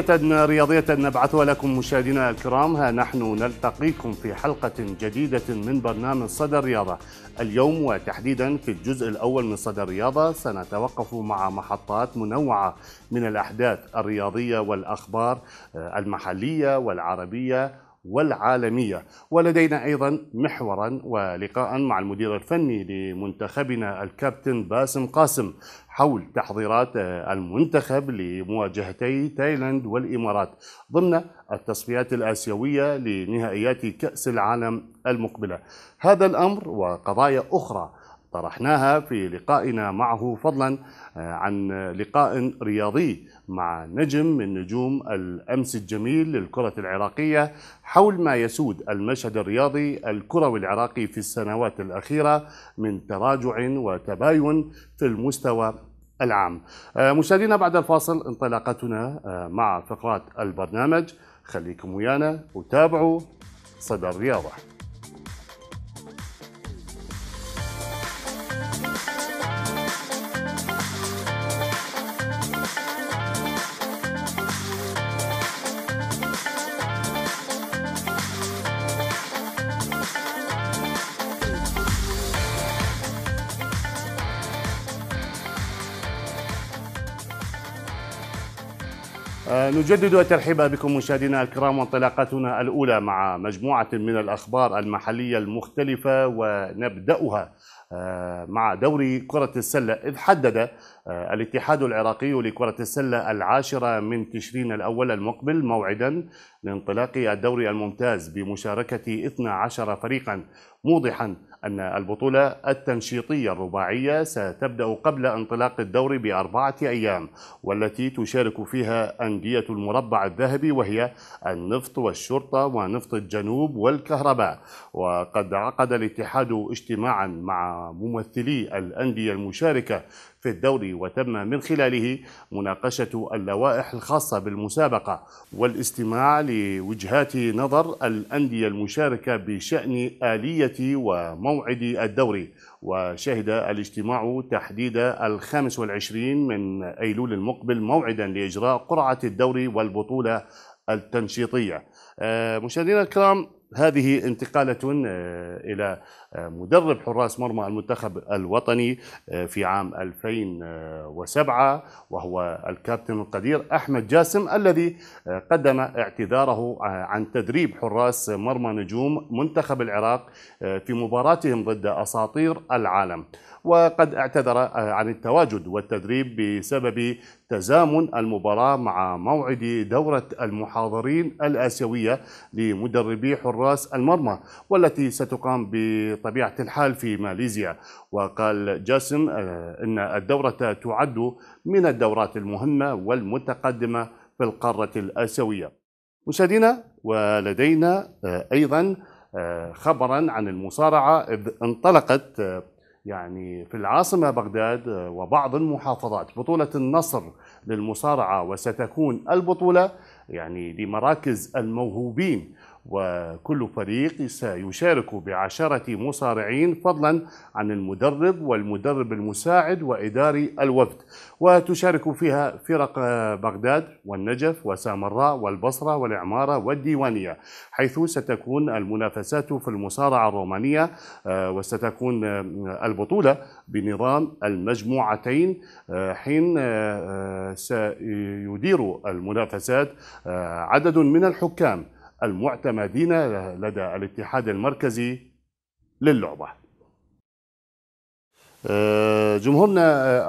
تحية رياضية نبعثها لكم مشاهدينا الكرام ها نحن نلتقيكم في حلقة جديدة من برنامج صدى الرياضة اليوم وتحديدا في الجزء الأول من صدى الرياضة سنتوقف مع محطات منوعة من الأحداث الرياضية والأخبار آه، المحلية والعربية والعالمية ولدينا أيضا محورا ولقاء مع المدير الفني لمنتخبنا الكابتن باسم قاسم حول تحضيرات آه، المنتخب لمواجهتي تايلاند والإمارات ضمن التصفيات الآسيوية لنهائيات كأس العالم المقبلة هذا الأمر وقضايا أخرى طرحناها في لقائنا معه فضلا آه، عن لقاء رياضي مع نجم من نجوم الامس الجميل للكره العراقيه حول ما يسود المشهد الرياضي الكروي العراقي في السنوات الاخيره من تراجع وتباين في المستوى العام. آه، مشاهدينا بعد الفاصل انطلاقتنا آه، مع فقرات البرنامج خليكم ويانا وتابعوا صدى الرياضه. نجدد الترحيب بكم مشاهدينا الكرام وانطلاقتنا الأولى مع مجموعة من الأخبار المحلية المختلفة ونبدأها آه، مع دوري كرة السلة إذ حدد آه، الاتحاد العراقي لكرة السلة العاشرة من تشرين الأول المقبل موعدا لانطلاق الدوري الممتاز بمشاركة 12 فريقا موضحا أن البطولة التنشيطية الرباعية ستبدأ قبل انطلاق الدور بأربعة أيام والتي تشارك فيها أندية المربع الذهبي وهي النفط والشرطة ونفط الجنوب والكهرباء وقد عقد الاتحاد اجتماعا مع ممثلي الأندية المشاركة في الدوري وتم من خلاله مناقشة اللوائح الخاصة بالمسابقة والاستماع لوجهات نظر الأندية المشاركة بشأن آلية وموعد الدوري وشهد الاجتماع تحديد الخامس والعشرين من أيلول المقبل موعدا لإجراء قرعة الدوري والبطولة التنشيطية آه، مشاهدينا الكرام هذه انتقالة آه، إلى آه، مدرب حراس مرمى المنتخب الوطني آه، في عام 2007 وهو الكابتن القدير أحمد جاسم الذي قدم اعتذاره عن تدريب حراس مرمى نجوم منتخب العراق في مباراتهم ضد أساطير العالم وقد اعتذر آه، عن التواجد والتدريب بسبب تزامن المباراة مع موعد دورة المحاضرين الآسيوية لمدربي حراس المرمى والتي ستقام بطبيعة الحال في ماليزيا وقال جاسم آه، إن الدورة تعد من الدورات المهمة والمتقدمة في القارة الآسيوية مشاهدينا ولدينا آه، أيضا خبرا عن المصارعة إذ انطلقت يعني في العاصمة بغداد آه، وبعض المحافظات بطولة النصر للمصارعة وستكون البطولة يعني لمراكز الموهوبين وكل فريق سيشارك بعشرة مصارعين فضلا عن المدرب والمدرب المساعد وإداري الوفد وتشارك فيها فرق بغداد والنجف وسامراء والبصرة والعمارة والديوانية حيث ستكون المنافسات في المصارعة الرومانية آه، وستكون آه، البطولة بنظام المجموعتين آه، حين سيدير المنافسات عدد من الحكام المعتمدين لدى الاتحاد المركزي للعبة آه، جمهورنا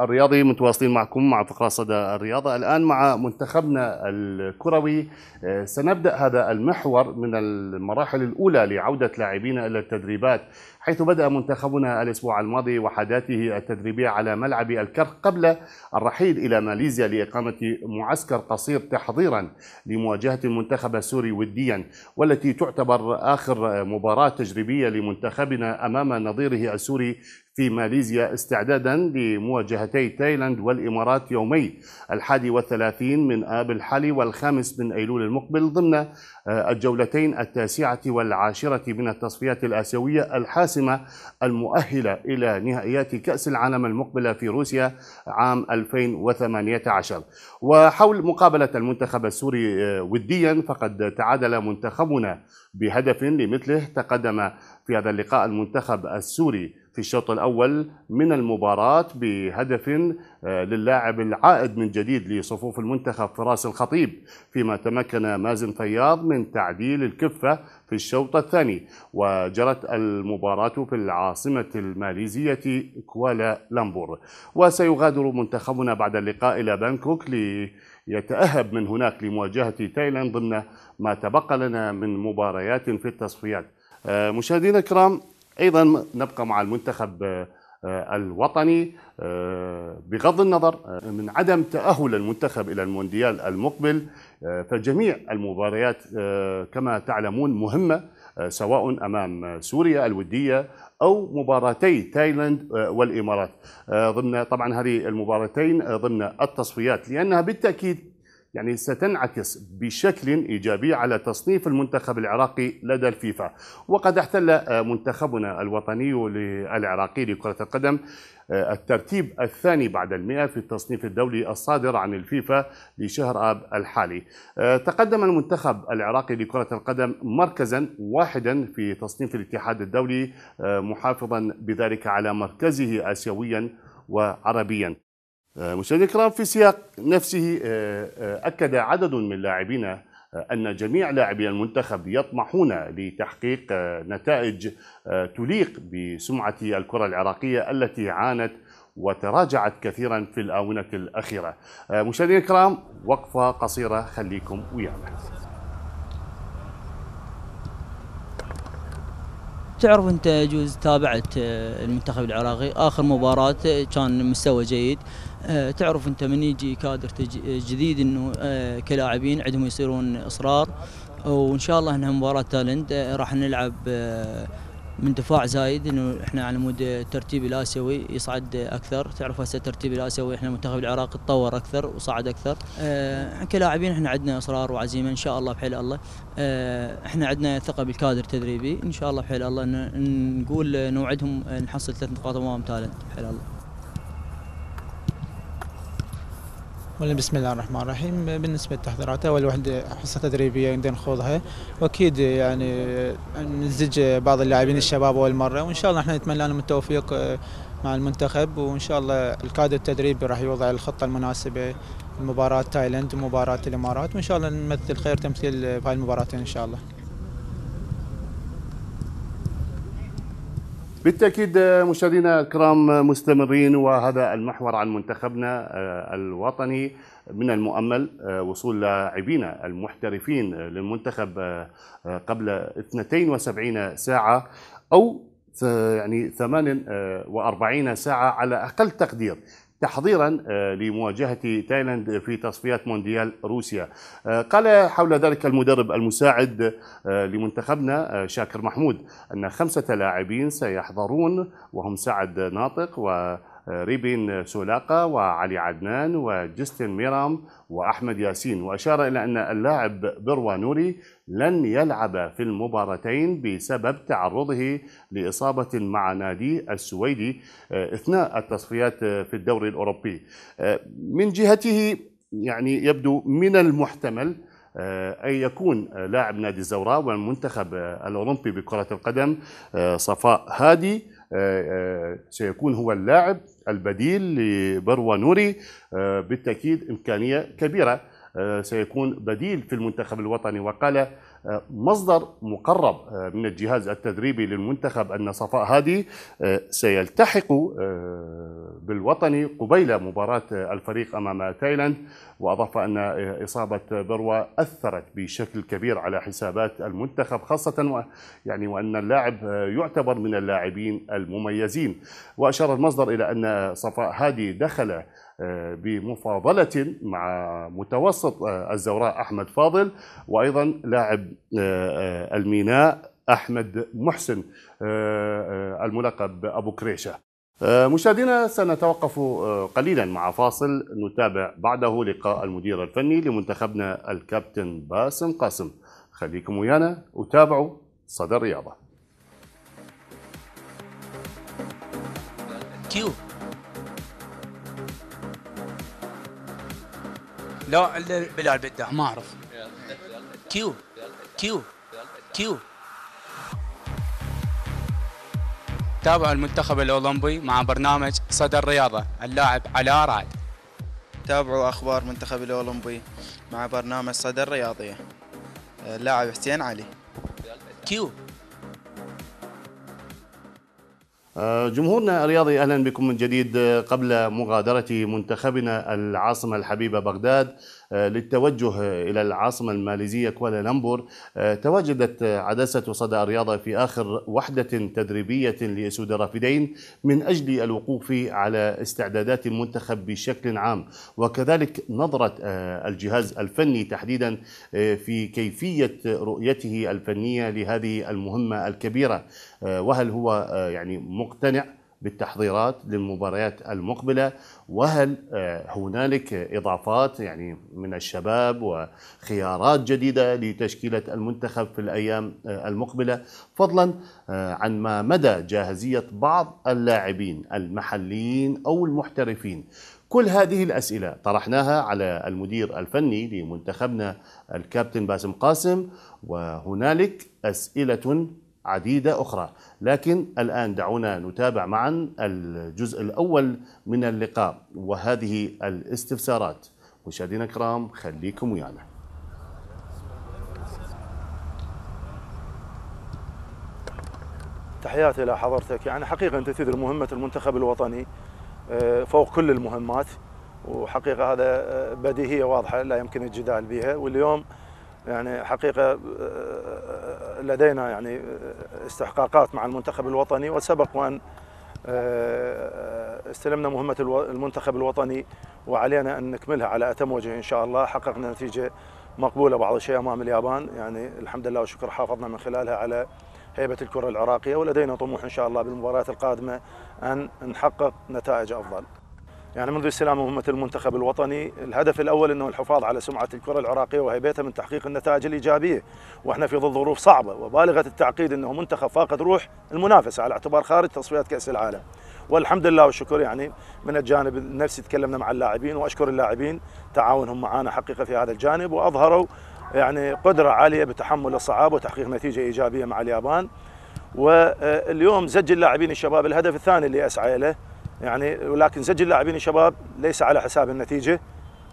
الرياضي متواصلين معكم مع فقرة صدى الرياضة الآن مع منتخبنا الكروي آه، سنبدأ هذا المحور من المراحل الأولى لعودة لاعبينا إلى التدريبات حيث بدأ منتخبنا الأسبوع الماضي وحداته التدريبية على ملعب الكرك قبل الرحيل إلى ماليزيا لإقامة معسكر قصير تحضيرا لمواجهة المنتخب السوري وديا والتي تعتبر آخر مباراة تجريبية لمنتخبنا أمام نظيره السوري في ماليزيا استعدادا لمواجهتي تايلاند والإمارات يومي الحادي والثلاثين من آب الحالي والخامس من أيلول المقبل ضمن آه، الجولتين التاسعة والعاشرة من التصفيات الآسيوية الحاسمة المؤهلة إلى نهائيات كأس العالم المقبلة في روسيا عام 2018 وحول مقابلة المنتخب السوري آه، وديا فقد تعادل منتخبنا بهدف لمثله تقدم في هذا اللقاء المنتخب السوري في الشوط الأول من المباراة بهدف آه، للاعب العائد من جديد لصفوف المنتخب فراس الخطيب فيما تمكن مازن فياض من تعديل الكفة في الشوط الثاني وجرت المباراة في العاصمة الماليزية كوالا لامبور وسيغادر منتخبنا بعد اللقاء إلى بانكوك ليتأهب يتأهب من هناك لمواجهة تايلاند ضمن ما تبقى لنا من مباريات في التصفيات آه، مشاهدينا الكرام ايضا نبقى مع المنتخب آه، آه، الوطني آه، بغض النظر من عدم تأهل المنتخب إلى المونديال المقبل فجميع المباريات كما تعلمون مهمة سواء أمام سوريا الودية أو مباراتي تايلاند والإمارات ضمن طبعا هذه المباراتين ضمن التصفيات لأنها بالتأكيد يعني ستنعكس بشكل إيجابي على تصنيف المنتخب العراقي لدى الفيفا وقد احتل منتخبنا الوطني العراقي لكرة القدم آه، الترتيب الثاني بعد المئة في التصنيف الدولي الصادر عن الفيفا لشهر آب الحالي آه، تقدم المنتخب العراقي لكرة القدم مركزا واحدا في تصنيف الاتحاد الدولي آه، محافظا بذلك على مركزه آسيويا وعربيا آه، مشاهدي الكرام في سياق نفسه آه، آه، أكد عدد من لاعبينا أن جميع لاعبي المنتخب يطمحون لتحقيق نتائج تليق بسمعة الكرة العراقية التي عانت وتراجعت كثيرا في الآونة الأخيرة مشاهدينا الكرام وقفة قصيرة خليكم ويانا تعرف انت يجوز تابعت آه، المنتخب العراقي اخر مباراه آه، كان مستوى جيد آه، تعرف انت من يجي كادر جديد انه كلاعبين عندهم يصيرون اصرار وان شاء الله انها مباراه تالنت راح نلعب من دفاع زايد انه احنا على مود الترتيب الاسيوي يصعد اكثر تعرف هسه الترتيب الاسيوي احنا منتخب العراق تطور اكثر وصعد اكثر اه كلاعبين احنا عندنا اصرار وعزيمه ان شاء الله بحيل الله اه احنا عندنا ثقه بالكادر التدريبي ان شاء الله بحيل الله نقول نوعدهم نحصل ثلاث نقاط امام تالنت بحيل الله بسم الله الرحمن الرحيم بالنسبة للتحضيرات أول واحدة حصة تدريبية بدنا نخوضها وأكيد يعني نزج بعض اللاعبين الشباب أول مرة وإن شاء الله احنا نتمنى لهم التوفيق آه، مع المنتخب وإن شاء الله الكادر التدريبي راح يوضع الخطة المناسبة لمباراة تايلاند ومباراة الإمارات وإن شاء الله نمثل خير تمثيل بهاي المباراتين إن شاء الله بالتاكيد آه، مشاهدينا الكرام آه، مستمرين وهذا المحور عن منتخبنا آه، الوطني من المؤمل وصول لاعبينا المحترفين للمنتخب قبل 72 ساعه او يعني 48 ساعه على اقل تقدير تحضيرا آه، لمواجهة تايلاند في تصفيات مونديال روسيا آه، قال حول ذلك المدرب المساعد آه، لمنتخبنا شاكر محمود أن خمسة لاعبين سيحضرون وهم سعد ناطق وريبين سولاقة وعلي عدنان وجستن ميرام وأحمد ياسين وأشار إلى أن اللاعب بروانوري لن يلعب في المباراتين بسبب تعرضه لإصابة مع نادي السويدي آه، أثناء التصفيات آه، في الدوري الأوروبي آه، من جهته يعني يبدو من المحتمل أن يكون لاعب نادي الزوراء والمنتخب الأولمبي بكرة القدم صفاء هادي سيكون هو اللاعب البديل لبروا نوري بالتأكيد إمكانية كبيرة آه، سيكون بديل في المنتخب الوطني وقال آه، مصدر مقرب آه، من الجهاز التدريبي للمنتخب أن صفاء هادي سيلتحق بالوطني قبيل مباراة الفريق أمام تايلاند وأضاف أن إصابة بروى أثرت بشكل كبير على حسابات المنتخب خاصة يعني وأن اللاعب يعتبر من اللاعبين المميزين وأشار المصدر إلى أن صفاء هادي دخل آه، بمفاضلة مع متوسط آه، الزوراء أحمد فاضل وأيضا لاعب آه، الميناء أحمد محسن الملقب أبو كريشة مشاهدينا سنتوقف قليلا مع فاصل نتابع بعده لقاء المدير الفني لمنتخبنا الكابتن باسم قاسم خليكم ويانا وتابعوا صدى الرياضه كيو لا بلال بداح ما اعرف كيو كيو كيو تابع المنتخب الاولمبي مع برنامج صدى الرياضه اللاعب علاء رعد تابعوا اخبار منتخب الاولمبي مع برنامج صدى الرياضيه اللاعب حسين علي كيو آه، جمهورنا الرياضي اهلا بكم من جديد آه، قبل مغادره منتخبنا العاصمه الحبيبه بغداد آه، للتوجه إلى العاصمة الماليزية كوالالمبور آه، تواجدت عدسة صدى الرياضة في آخر وحدة تدريبية لأسود الرافدين من أجل الوقوف على استعدادات المنتخب بشكل عام وكذلك نظرة آه، الجهاز الفني تحديدا في كيفية رؤيته الفنية لهذه المهمة الكبيرة وهل هو يعني مقتنع بالتحضيرات للمباريات المقبلة وهل آه، هنالك إضافات يعني من الشباب وخيارات جديدة لتشكيلة المنتخب في الأيام آه، المقبلة فضلا آه، عن ما مدى جاهزية بعض اللاعبين المحليين أو المحترفين كل هذه الأسئلة طرحناها على المدير الفني لمنتخبنا الكابتن باسم قاسم وهنالك أسئلة عديدة أخرى لكن الآن دعونا نتابع معا الجزء الأول من اللقاء وهذه الاستفسارات مشاهدينا الكرام خليكم ويانا تحياتي إلى حضرتك يعني حقيقة أنت تدري مهمة المنتخب الوطني آه، فوق كل المهمات وحقيقة هذا آه، بديهية واضحة لا يمكن الجدال بها واليوم يعني حقيقة آه، آه، آه، لدينا يعني استحقاقات مع المنتخب الوطني وسبق وأن استلمنا مهمة المنتخب الوطني وعلينا أن نكملها على أتم وجه إن شاء الله حققنا نتيجة مقبولة بعض الشيء أمام اليابان يعني الحمد لله والشكر حافظنا من خلالها على هيبة الكرة العراقية ولدينا طموح إن شاء الله بالمباريات القادمة أن نحقق نتائج أفضل يعني منذ استلام مهمة المنتخب الوطني الهدف الأول أنه الحفاظ على سمعة الكرة العراقية وهيبتها من تحقيق النتائج الإيجابية وإحنا في ظل ظروف صعبة وبالغة التعقيد أنه منتخب فاقد روح المنافسة على اعتبار خارج تصفيات كأس العالم والحمد لله والشكر يعني من الجانب النفسي تكلمنا مع اللاعبين وأشكر اللاعبين تعاونهم معنا حقيقة في هذا الجانب وأظهروا يعني قدرة عالية بتحمل الصعاب وتحقيق نتيجة إيجابية مع اليابان واليوم زج اللاعبين الشباب الهدف الثاني اللي أسعى له يعني ولكن زج اللاعبين الشباب ليس على حساب النتيجه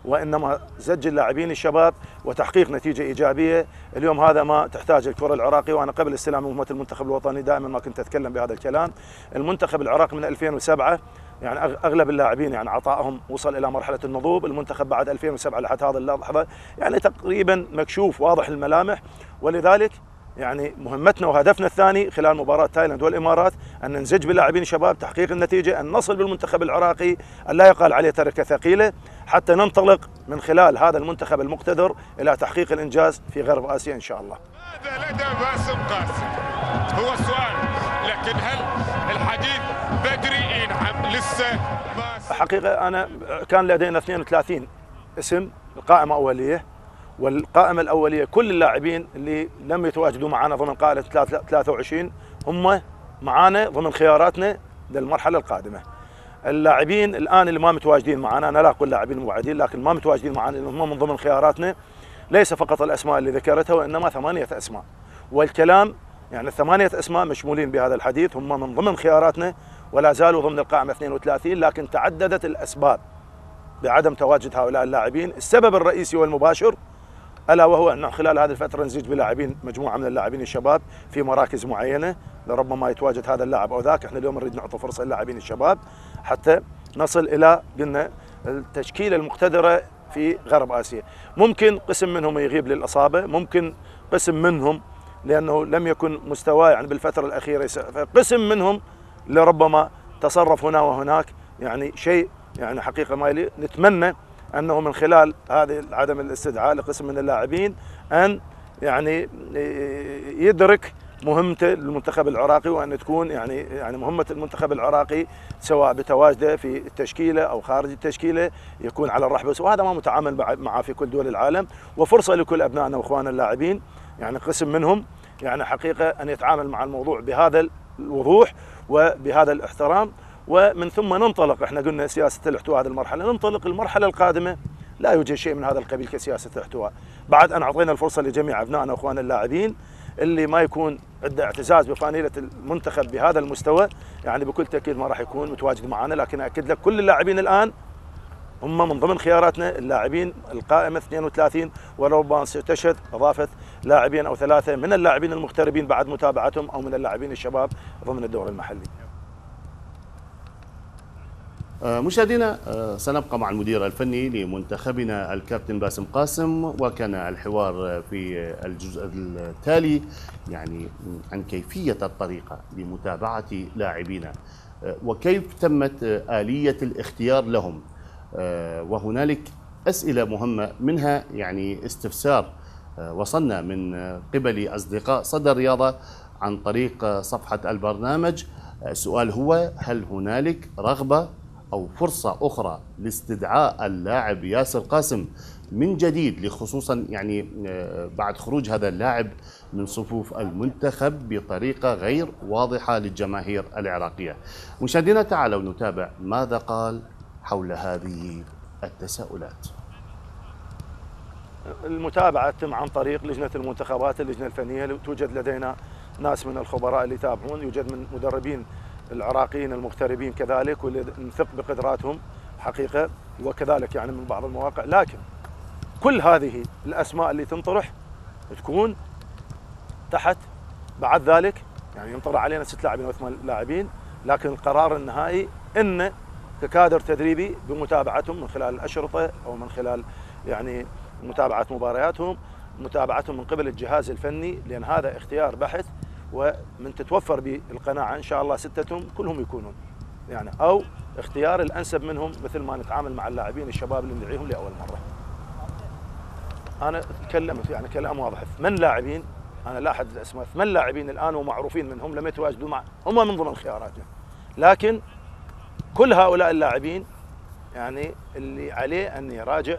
وانما زج اللاعبين الشباب وتحقيق نتيجه ايجابيه، اليوم هذا ما تحتاج الكره العراقيه وانا قبل استلام مهمه المنتخب الوطني دائما ما كنت اتكلم بهذا الكلام، المنتخب العراقي من 2007 يعني اغلب اللاعبين يعني عطائهم وصل الى مرحله النضوب المنتخب بعد 2007 لحد هذه اللحظه يعني تقريبا مكشوف واضح الملامح ولذلك يعني مهمتنا وهدفنا الثاني خلال مباراة تايلاند والإمارات أن ننزج باللاعبين الشباب تحقيق النتيجة أن نصل بالمنتخب العراقي أن لا يقال عليه تركة ثقيلة حتى ننطلق من خلال هذا المنتخب المقتدر إلى تحقيق الإنجاز في غرب آسيا إن شاء الله ماذا لدى باسم قاسم هو السؤال لكن هل الحديث بدري نعم لسه باسم. حقيقة أنا كان لدينا 32 اسم القائمة أولية والقائمة الأولية كل اللاعبين اللي لم يتواجدوا معنا ضمن قائمة 23 هم معانا ضمن خياراتنا للمرحلة القادمة اللاعبين الآن اللي ما متواجدين معنا أنا لا أقول لاعبين مبعدين لكن ما متواجدين معنا هم من ضمن خياراتنا ليس فقط الأسماء اللي ذكرتها وإنما ثمانية أسماء والكلام يعني الثمانية أسماء مشمولين بهذا الحديث هم من ضمن خياراتنا ولا زالوا ضمن القائمة 32 لكن تعددت الأسباب بعدم تواجد هؤلاء اللاعبين السبب الرئيسي والمباشر الا وهو ان خلال هذه الفتره نزيد بلاعبين مجموعه من اللاعبين الشباب في مراكز معينه لربما يتواجد هذا اللاعب او ذاك احنا اليوم نريد نعطي فرصه للاعبين الشباب حتى نصل الى قلنا التشكيله المقتدره في غرب اسيا ممكن قسم منهم يغيب للاصابه ممكن قسم منهم لانه لم يكن مستواه يعني بالفتره الاخيره فقسم منهم لربما تصرف هنا وهناك يعني شيء يعني حقيقه ما نتمنى انه من خلال هذه عدم الاستدعاء لقسم من اللاعبين ان يعني يدرك مهمته للمنتخب العراقي وان تكون يعني يعني مهمه المنتخب العراقي سواء بتواجده في التشكيله او خارج التشكيله يكون على الرحبه وهذا ما متعامل معه في كل دول العالم وفرصه لكل ابنائنا واخواننا اللاعبين يعني قسم منهم يعني حقيقه ان يتعامل مع الموضوع بهذا الوضوح وبهذا الاحترام ومن ثم ننطلق احنا قلنا سياسة الاحتواء هذه المرحلة ننطلق المرحلة القادمة لا يوجد شيء من هذا القبيل كسياسة الاحتواء بعد أن أعطينا الفرصة لجميع أبنائنا وأخواننا اللاعبين اللي ما يكون عنده اعتزاز بفانيلة المنتخب بهذا المستوى يعني بكل تأكيد ما راح يكون متواجد معنا لكن أكد لك كل اللاعبين الآن هم من ضمن خياراتنا اللاعبين القائمة 32 وربما ستشهد إضافة لاعبين أو ثلاثة من اللاعبين المغتربين بعد متابعتهم أو من اللاعبين الشباب ضمن الدور المحلي آه، مشاهدينا آه، سنبقى مع المدير الفني لمنتخبنا الكابتن باسم قاسم وكان الحوار في الجزء التالي يعني عن كيفية الطريقة لمتابعة لاعبينا آه، وكيف تمت آلية الاختيار لهم وهنالك أسئلة مهمة منها يعني استفسار وصلنا من قبل أصدقاء صدى الرياضة عن طريق صفحة البرنامج السؤال هو هل هنالك رغبة أو فرصة أخرى لاستدعاء اللاعب ياسر قاسم من جديد لخصوصا يعني آه، بعد خروج هذا اللاعب من صفوف المنتخب بطريقة غير واضحة للجماهير العراقية مشاهدينا تعالوا نتابع ماذا قال حول هذه التساؤلات المتابعة تتم عن طريق لجنة المنتخبات اللجنة الفنية توجد لدينا ناس من الخبراء اللي يتابعون يوجد من مدربين العراقيين المغتربين كذلك واللي نثق بقدراتهم حقيقه وكذلك يعني من بعض المواقع لكن كل هذه الاسماء اللي تنطرح تكون تحت بعد ذلك يعني ينطرح علينا ست لاعبين او ثمان لاعبين لكن القرار النهائي ان ككادر تدريبي بمتابعتهم من خلال الاشرطه او من خلال يعني متابعه مبارياتهم متابعتهم من قبل الجهاز الفني لان هذا اختيار بحث ومن تتوفر بالقناعة إن شاء الله ستتهم كلهم يكونون يعني أو اختيار الأنسب منهم مثل ما نتعامل مع اللاعبين الشباب اللي ندعيهم لأول مرة أنا تكلمت يعني كلام واضح ثمان لاعبين أنا لا أحدد الأسماء ثمان لاعبين الآن ومعروفين منهم لم يتواجدوا مع هم من ضمن خياراتنا لكن كل هؤلاء اللاعبين يعني اللي عليه أن يراجع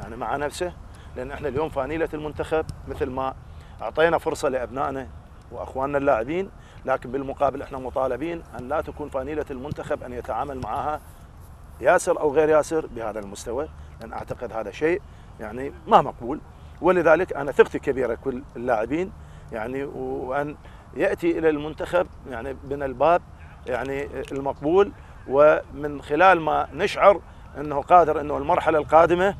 يعني مع نفسه لأن احنا اليوم فانيلة المنتخب مثل ما أعطينا فرصة لأبنائنا واخواننا اللاعبين لكن بالمقابل احنا مطالبين ان لا تكون فانيله المنتخب ان يتعامل معها ياسر او غير ياسر بهذا المستوى لان اعتقد هذا شيء يعني ما مقبول ولذلك انا ثقتي كبيره كل اللاعبين يعني وان ياتي الى المنتخب يعني من الباب يعني المقبول ومن خلال ما نشعر انه قادر انه المرحله القادمه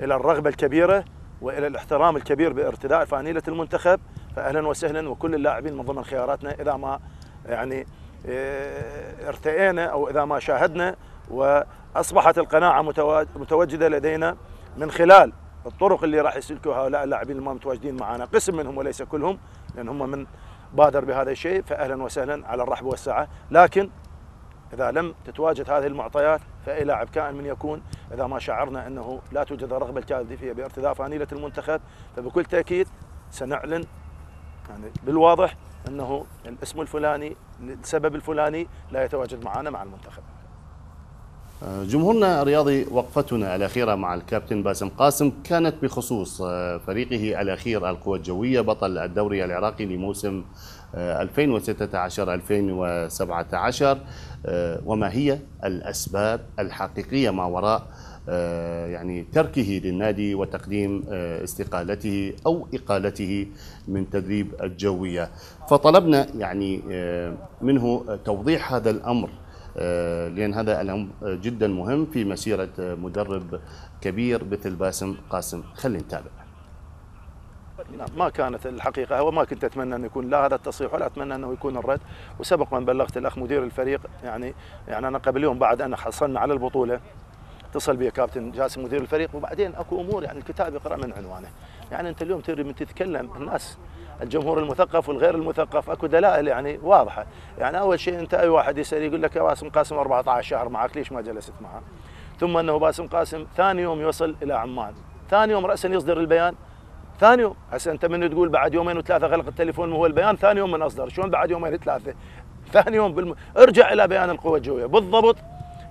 الى الرغبه الكبيره والى الاحترام الكبير بارتداء فانيله المنتخب فاهلا وسهلا وكل اللاعبين من ضمن خياراتنا اذا ما يعني آه، ارتئينا او اذا ما شاهدنا واصبحت القناعه متواجده لدينا من خلال الطرق اللي راح يسلكوا هؤلاء اللاعبين اللي ما متواجدين معنا قسم منهم وليس كلهم لان هم من بادر بهذا الشيء فاهلا وسهلا على الرحب والسعه لكن اذا لم تتواجد هذه المعطيات فاي لاعب كائن من يكون اذا ما شعرنا انه لا توجد الرغبه الكاذبه بارتداء فانيله المنتخب فبكل تاكيد سنعلن يعني بالواضح انه الاسم الفلاني السبب الفلاني لا يتواجد معنا مع المنتخب آه، جمهورنا الرياضي وقفتنا الأخيرة مع الكابتن باسم قاسم كانت بخصوص آه، فريقه الأخير القوى الجوية بطل الدوري العراقي لموسم 2016-2017 آه، وما هي الأسباب الحقيقية ما وراء آه، يعني تركه للنادي وتقديم آه، استقالته أو إقالته من تدريب الجوية فطلبنا يعني آه، منه توضيح هذا الأمر لأن هذا الأمر جدا مهم في مسيرة مدرب كبير مثل باسم قاسم خلينا نتابع نعم، ما كانت الحقيقة وما كنت أتمنى أنه يكون لا هذا التصريح ولا أتمنى أنه يكون الرد وسبق أن بلغت الأخ مدير الفريق يعني يعني أنا قبل يوم بعد أن حصلنا على البطولة اتصل بي كابتن جاسم مدير الفريق وبعدين اكو امور يعني الكتاب يقرا من عنوانه يعني انت اليوم تريد من تتكلم الناس الجمهور المثقف والغير المثقف اكو دلائل يعني واضحه يعني اول شيء انت اي واحد يسال يقول لك يا باسم قاسم 14 شهر معك ليش ما جلست معه ثم انه باسم قاسم ثاني يوم يوصل الى عمان ثاني يوم راسا يصدر البيان ثاني يوم هسه انت من تقول بعد يومين وثلاثه غلق التليفون وهو البيان ثاني يوم من اصدر شلون بعد يومين ثلاثه ثاني يوم بالم... ارجع الى بيان القوى الجويه بالضبط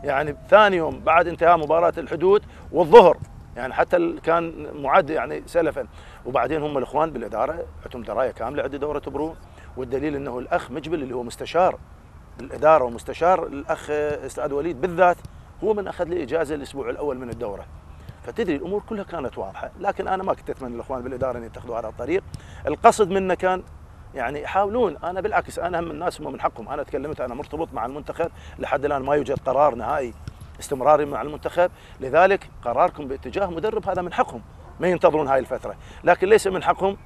يعني ثاني يوم بعد انتهاء مباراه الحدود والظهر يعني حتى كان معد يعني سلفا وبعدين هم الاخوان بالاداره عندهم درايه كامله عند دوره برو والدليل انه الاخ مجبل اللي هو مستشار الاداره ومستشار الاخ استاذ وليد بالذات هو من اخذ لي اجازه الاسبوع الاول من الدوره فتدري الامور كلها كانت واضحه لكن انا ما كنت اتمنى الاخوان بالاداره ان يتخذوا هذا الطريق القصد منه كان يعني يحاولون انا بالعكس انا هم الناس هم من حقهم انا تكلمت انا مرتبط مع المنتخب لحد الان ما يوجد قرار نهائي استمراري مع المنتخب لذلك قراركم باتجاه مدرب هذا من حقهم ما ينتظرون هاي الفتره لكن ليس من حقهم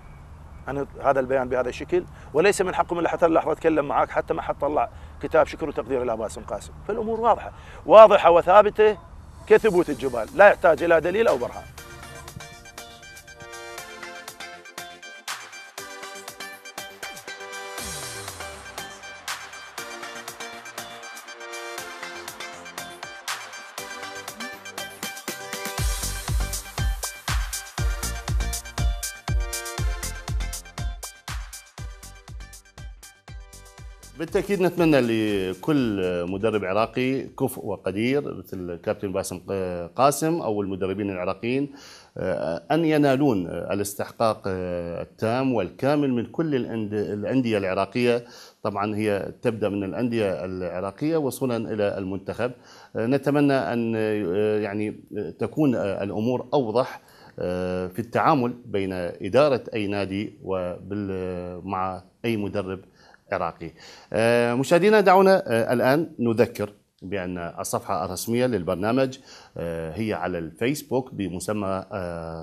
أنا هذا البيان بهذا الشكل وليس من حقهم الا حتى اللحظه اتكلم معاك حتى ما طلع كتاب شكر وتقدير الى باسم قاسم فالامور واضحه واضحه وثابته كثبوت الجبال لا يحتاج الى دليل او برهان بالتاكيد نتمنى لكل مدرب عراقي كفء وقدير مثل كابتن باسم قاسم او المدربين العراقيين آه، ان ينالون الاستحقاق آه، التام والكامل من كل الانديه العراقيه طبعا هي تبدا من الانديه العراقيه وصولا الى المنتخب آه، نتمنى ان يعني تكون الامور اوضح في التعامل بين اداره اي نادي ومع اي مدرب العراقي آه، مشاهدينا دعونا آه، الآن نذكر بأن الصفحة الرسمية للبرنامج آه، هي على الفيسبوك بمسمى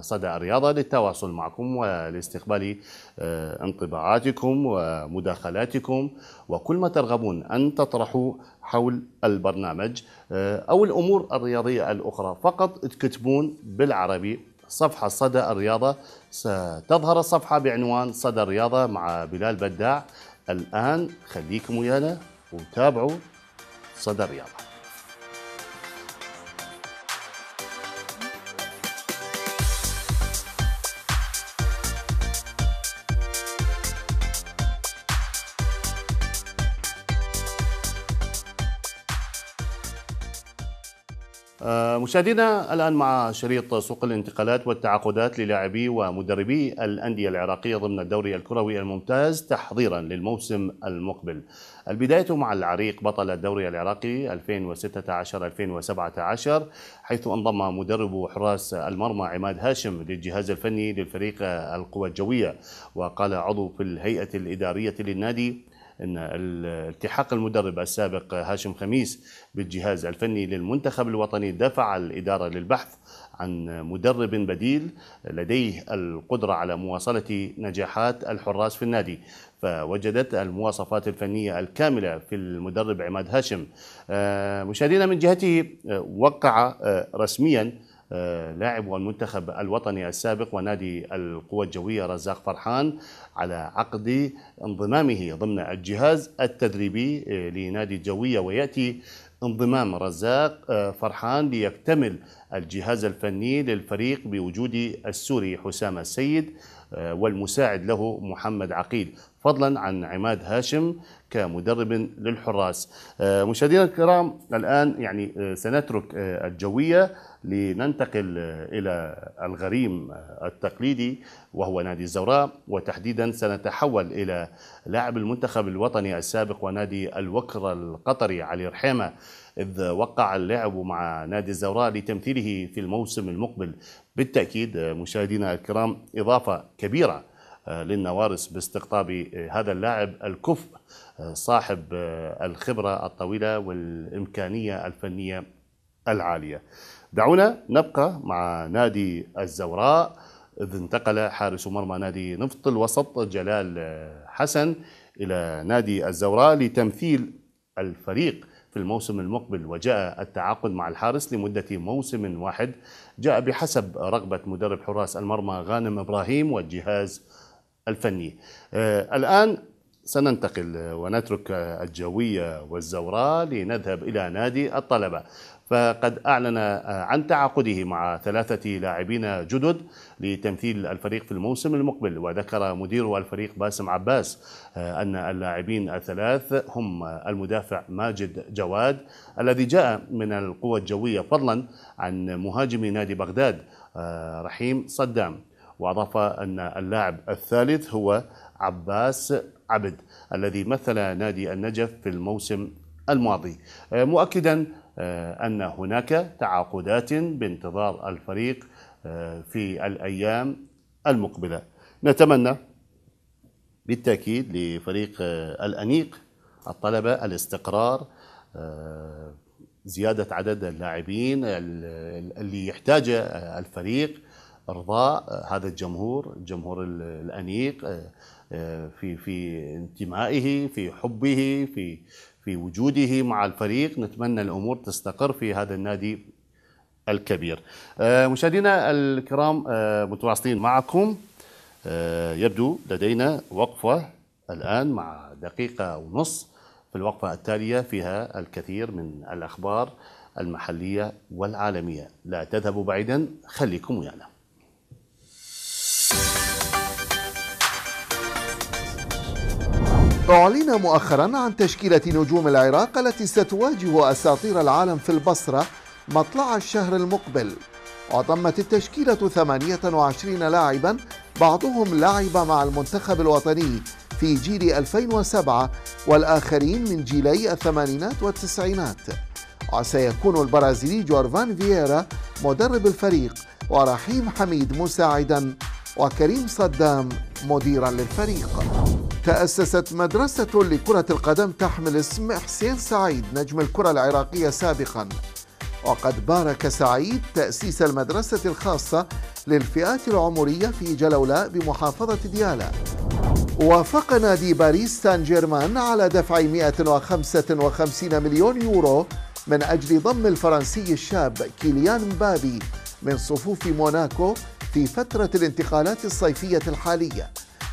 صدى الرياضة للتواصل معكم ولاستقبال انطباعاتكم ومداخلاتكم وكل ما ترغبون أن تطرحوا حول البرنامج أو الأمور الرياضية الأخرى فقط تكتبون بالعربي صفحة صدى الرياضة ستظهر الصفحة بعنوان صدى الرياضة مع بلال بداع الآن خليكم ويانا وتابعوا صدى الرياضة مشاهدينا الآن مع شريط سوق الانتقالات والتعاقدات للاعبي ومدربي الأندية العراقية ضمن الدوري الكروي الممتاز تحضيرا للموسم المقبل البداية مع العريق بطل الدوري العراقي 2016-2017 حيث انضم مدرب حراس المرمى عماد هاشم للجهاز الفني للفريق القوى الجوية وقال عضو في الهيئة الإدارية للنادي ان التحاق المدرب السابق هاشم خميس بالجهاز الفني للمنتخب الوطني دفع الاداره للبحث عن مدرب بديل لديه القدره على مواصله نجاحات الحراس في النادي فوجدت المواصفات الفنيه الكامله في المدرب عماد هاشم آه، مشاهدينا من جهته آه، وقع آه، رسميا آه، لاعب والمنتخب الوطني السابق ونادي القوى الجوية رزاق فرحان على عقد انضمامه ضمن الجهاز التدريبي آه، لنادي الجوية ويأتي انضمام رزاق آه، فرحان ليكتمل الجهاز الفني للفريق بوجود السوري حسام السيد والمساعد له محمد عقيل فضلا عن عماد هاشم كمدرب للحراس مشاهدينا الكرام الآن يعني سنترك الجوية لننتقل إلى الغريم التقليدي وهو نادي الزوراء وتحديدا سنتحول إلى لاعب المنتخب الوطني السابق ونادي الوكر القطري علي رحيمة إذ وقع اللعب مع نادي الزوراء لتمثيله في الموسم المقبل بالتأكيد مشاهدينا الكرام إضافة كبيرة للنوارس باستقطاب هذا اللاعب الكفء صاحب الخبرة الطويلة والإمكانية الفنية العالية دعونا نبقى مع نادي الزوراء إذ انتقل حارس مرمى نادي نفط الوسط جلال حسن إلى نادي الزوراء لتمثيل الفريق في الموسم المقبل وجاء التعاقد مع الحارس لمدة موسم واحد جاء بحسب رغبة مدرب حراس المرمى غانم إبراهيم والجهاز الفني آه الآن سننتقل ونترك الجوية والزوراء لنذهب إلى نادي الطلبة فقد أعلن عن تعاقده مع ثلاثة لاعبين جدد لتمثيل الفريق في الموسم المقبل وذكر مدير الفريق باسم عباس آه، أن اللاعبين الثلاث هم المدافع ماجد جواد الذي جاء من القوى الجوية فضلا عن مهاجم نادي بغداد آه، رحيم صدام وأضاف أن اللاعب الثالث هو عباس عبد الذي مثل نادي النجف في الموسم الماضي آه، مؤكدا آه، أن هناك تعاقدات بانتظار الفريق آه، في الأيام المقبلة نتمنى بالتأكيد لفريق آه، الأنيق الطلبة الاستقرار زيادة عدد اللاعبين اللي يحتاجه الفريق إرضاء هذا الجمهور الجمهور الأنيق في في انتمائه في حبه في في وجوده مع الفريق نتمنى الأمور تستقر في هذا النادي الكبير آه، مشاهدينا الكرام آه، متواصلين معكم آه، يبدو لدينا وقفة الآن مع دقيقة ونص في الوقفة التالية فيها الكثير من الأخبار المحلية والعالمية لا تذهبوا بعيدا خليكم ويانا أعلن مؤخرا عن تشكيلة نجوم العراق التي ستواجه أساطير العالم في البصرة مطلع الشهر المقبل وضمت التشكيلة 28 لاعبا بعضهم لعب مع المنتخب الوطني في جيل 2007 والآخرين من جيلي الثمانينات والتسعينات وسيكون البرازيلي جورفان فييرا مدرب الفريق ورحيم حميد مساعدا وكريم صدام مديرا للفريق تأسست مدرسة لكرة القدم تحمل اسم حسين سعيد نجم الكرة العراقية سابقا وقد بارك سعيد تأسيس المدرسة الخاصة للفئات العمرية في جلولاء بمحافظة ديالى وافق نادي باريس سان جيرمان على دفع 155 مليون يورو من أجل ضم الفرنسي الشاب كيليان مبابي من صفوف موناكو في فترة الانتقالات الصيفية الحالية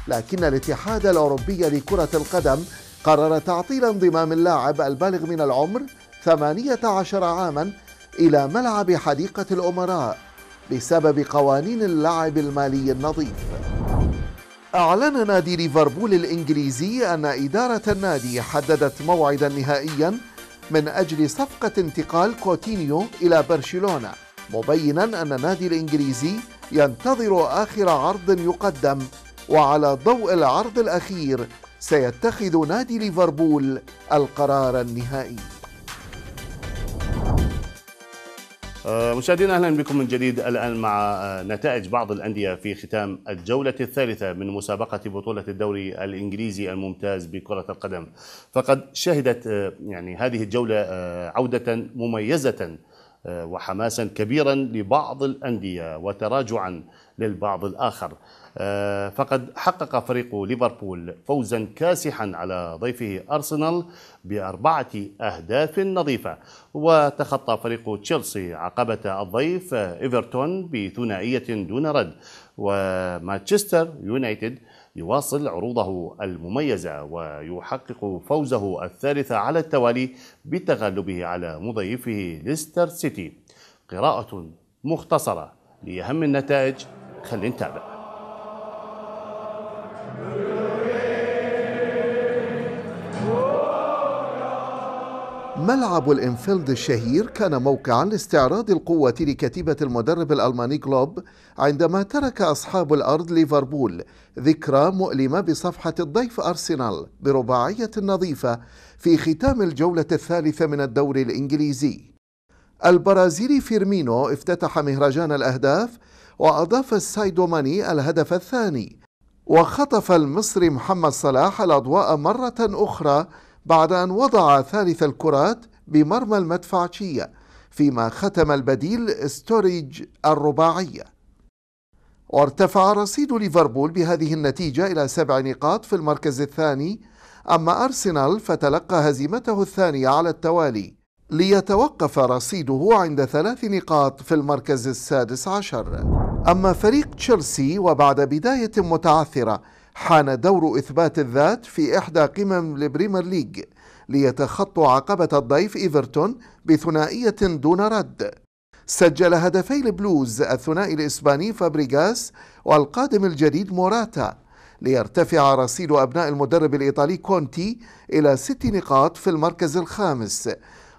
لكن الاتحاد الأوروبي لكرة القدم قرر تعطيل انضمام اللاعب البالغ من العمر 18 عاما إلى ملعب حديقة الأمراء بسبب قوانين اللعب المالي النظيف أعلن نادي ليفربول الإنجليزي أن إدارة النادي حددت موعدا نهائيا من أجل صفقة انتقال كوتينيو إلى برشلونة مبينا أن النادي الإنجليزي ينتظر آخر عرض يقدم وعلى ضوء العرض الأخير سيتخذ نادي ليفربول القرار النهائي آه، مشاهدينا اهلا بكم من جديد الان مع آه، نتائج بعض الانديه في ختام الجوله الثالثه من مسابقه بطوله الدوري الانجليزي الممتاز بكره القدم فقد شهدت آه، يعني هذه الجوله عوده مميزه وحماسا كبيرا لبعض الانديه وتراجعا للبعض الاخر آه، فقد حقق فريق ليفربول فوزا كاسحا على ضيفه أرسنال بأربعة أهداف نظيفة وتخطى فريق تشيلسي عقبة الضيف إيفرتون بثنائية دون رد ومانشستر يونايتد يواصل عروضه المميزة ويحقق فوزه الثالث على التوالي بتغلبه على مضيفه ليستر سيتي قراءة مختصرة لأهم النتائج خلينا نتابع ملعب الانفيلد الشهير كان موقعا لاستعراض القوة لكتيبة المدرب الألماني كلوب عندما ترك أصحاب الأرض ليفربول ذكرى مؤلمة بصفحة الضيف أرسنال برباعية نظيفة في ختام الجولة الثالثة من الدوري الإنجليزي البرازيلي فيرمينو افتتح مهرجان الأهداف وأضاف السايدوماني الهدف الثاني وخطف المصري محمد صلاح الأضواء مرة أخرى بعد أن وضع ثالث الكرات بمرمى المدفعشية فيما ختم البديل ستوريج الرباعية وارتفع رصيد ليفربول بهذه النتيجة إلى سبع نقاط في المركز الثاني أما أرسنال فتلقى هزيمته الثانية على التوالي ليتوقف رصيده عند ثلاث نقاط في المركز السادس عشر أما فريق تشيلسي وبعد بداية متعثرة حان دور إثبات الذات في إحدى قمم البريمير ليج ليتخطوا عقبة الضيف إيفرتون بثنائية دون رد سجل هدفي البلوز الثنائي الإسباني فابريغاس والقادم الجديد موراتا ليرتفع رصيد أبناء المدرب الإيطالي كونتي إلى ست نقاط في المركز الخامس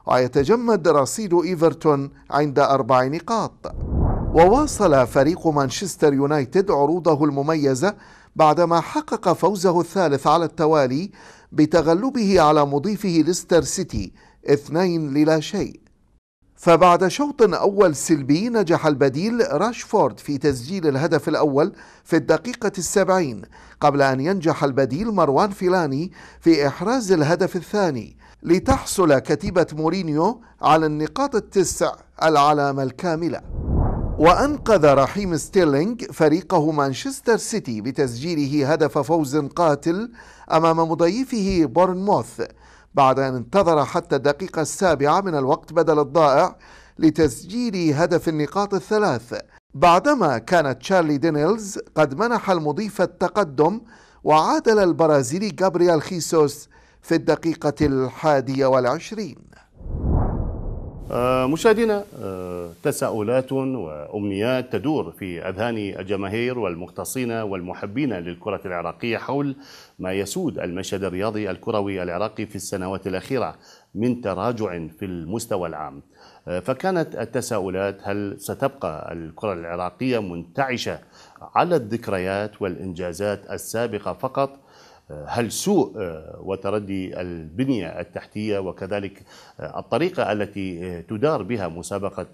ويتجمد رصيد إيفرتون عند أربع نقاط وواصل فريق مانشستر يونايتد عروضه المميزة بعدما حقق فوزه الثالث على التوالي بتغلبه على مضيفه ليستر سيتي اثنين للا شيء فبعد شوط أول سلبي نجح البديل راشفورد في تسجيل الهدف الأول في الدقيقة السبعين قبل أن ينجح البديل مروان فيلاني في إحراز الهدف الثاني لتحصل كتيبة مورينيو على النقاط التسع العلامة الكاملة وأنقذ رحيم ستيرلينج فريقه مانشستر سيتي بتسجيله هدف فوز قاتل أمام مضيفه بورنموث بعد أن انتظر حتى الدقيقة السابعة من الوقت بدل الضائع لتسجيل هدف النقاط الثلاث بعدما كان تشارلي دينيلز قد منح المضيف التقدم وعادل البرازيلي جابرييل خيسوس في الدقيقة الحادية والعشرين آه، مشاهدينا آه، تساؤلات وامنيات تدور في اذهان الجماهير والمختصين والمحبين للكره العراقيه حول ما يسود المشهد الرياضي الكروي العراقي في السنوات الاخيره من تراجع في المستوى العام آه، فكانت التساؤلات هل ستبقى الكره العراقيه منتعشه على الذكريات والانجازات السابقه فقط هل سوء آه، وتردي البنية التحتية وكذلك آه، الطريقة التي آه، تدار بها مسابقة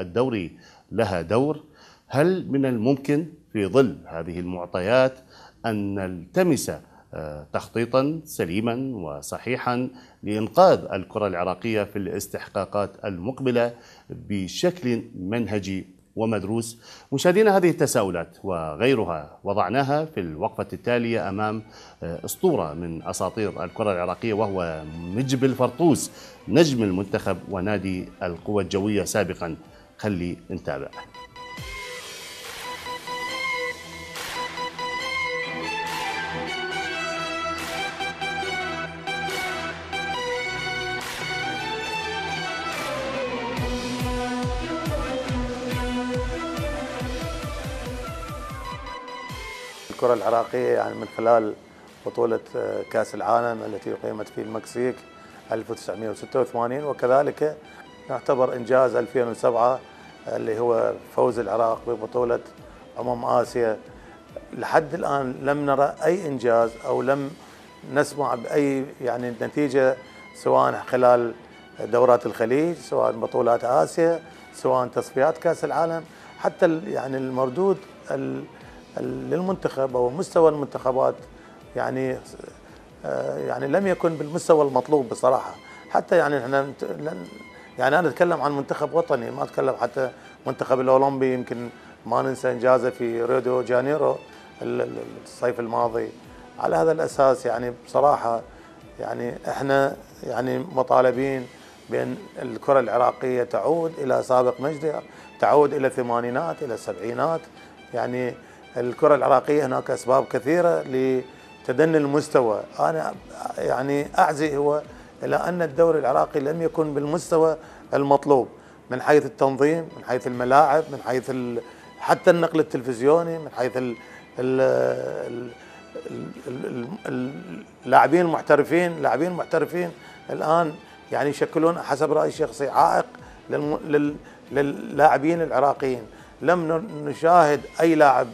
الدوري لها دور هل من الممكن في ظل هذه المعطيات أن نلتمس تخطيطا سليما وصحيحا لإنقاذ الكرة العراقية في الاستحقاقات المقبلة بشكل منهجي ومدروس مشاهدينا هذه التساؤلات وغيرها وضعناها في الوقفة التالية أمام آه، أسطورة من أساطير الكرة العراقية وهو مجب الفرطوس نجم المنتخب ونادي القوى الجوية سابقا خلي نتابع الكرة العراقية يعني من خلال بطولة آه، كأس العالم التي أقيمت في المكسيك 1986 وكذلك يعتبر إنجاز 2007 اللي هو فوز العراق ببطولة أمم آسيا لحد الآن لم نرى أي إنجاز أو لم نسمع بأي يعني نتيجة سواء خلال دورات الخليج سواء بطولات آسيا سواء تصفيات كأس العالم حتى يعني المردود للمنتخب او مستوى المنتخبات يعني آه، يعني لم يكن بالمستوى المطلوب بصراحه حتى يعني احنا يعني انا اتكلم عن منتخب وطني ما اتكلم حتى منتخب الاولمبي يمكن ما ننسى انجازه في ريو جانيرو الصيف الماضي على هذا الاساس يعني بصراحه يعني احنا يعني مطالبين بان الكره العراقيه تعود الى سابق مجدها تعود الى الثمانينات الى السبعينات يعني الكرة العراقية هناك أسباب كثيرة لتدني المستوى أنا يعني أعزي هو إلى أن الدوري العراقي لم يكن بالمستوى المطلوب من حيث التنظيم من حيث الملاعب من حيث حتى النقل التلفزيوني من حيث ال ال اللاعبين المحترفين لاعبين المحترفين الان يعني يشكلون حسب رايي الشخصي عائق للاعبين العراقيين لم نشاهد اي لاعب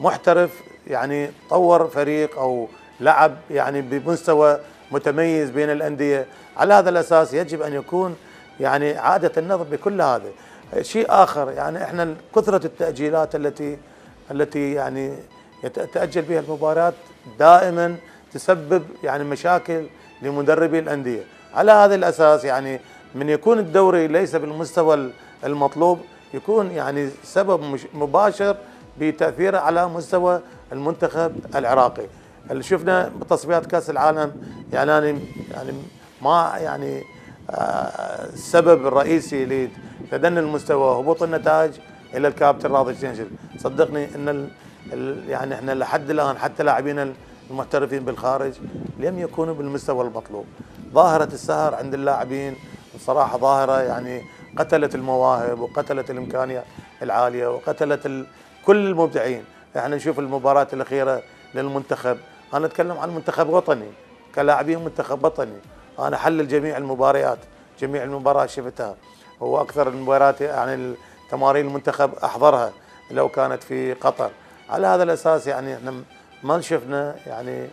محترف يعني طور فريق او لعب يعني بمستوى متميز بين الانديه على هذا الاساس يجب ان يكون يعني عاده النظر بكل هذا شيء اخر يعني احنا كثره التاجيلات التي التي يعني يتاجل بها المباريات دائما تسبب يعني مشاكل لمدربي الانديه على هذا الاساس يعني من يكون الدوري ليس بالمستوى المطلوب يكون يعني سبب مباشر بتاثيره على مستوى المنتخب العراقي اللي شفنا بتصفيات كاس العالم يعني أنا يعني ما يعني آه، السبب الرئيسي لتدني المستوى هبوط النتائج الى الكابتن راضي شنشل صدقني ان يعني احنا لحد الان حتى لاعبين المحترفين بالخارج لم يكونوا بالمستوى المطلوب ظاهره السهر عند اللاعبين بصراحه ظاهره يعني قتلت المواهب وقتلت الامكانيه العاليه وقتلت كل المبدعين احنا نشوف المباراة الأخيرة للمنتخب أنا أتكلم عن منتخب وطني كلاعبين منتخب وطني أنا حلل جميع المباريات جميع المباريات شفتها وأكثر المباريات يعني تمارين المنتخب أحضرها لو كانت في قطر على هذا الأساس يعني احنا ما شفنا يعني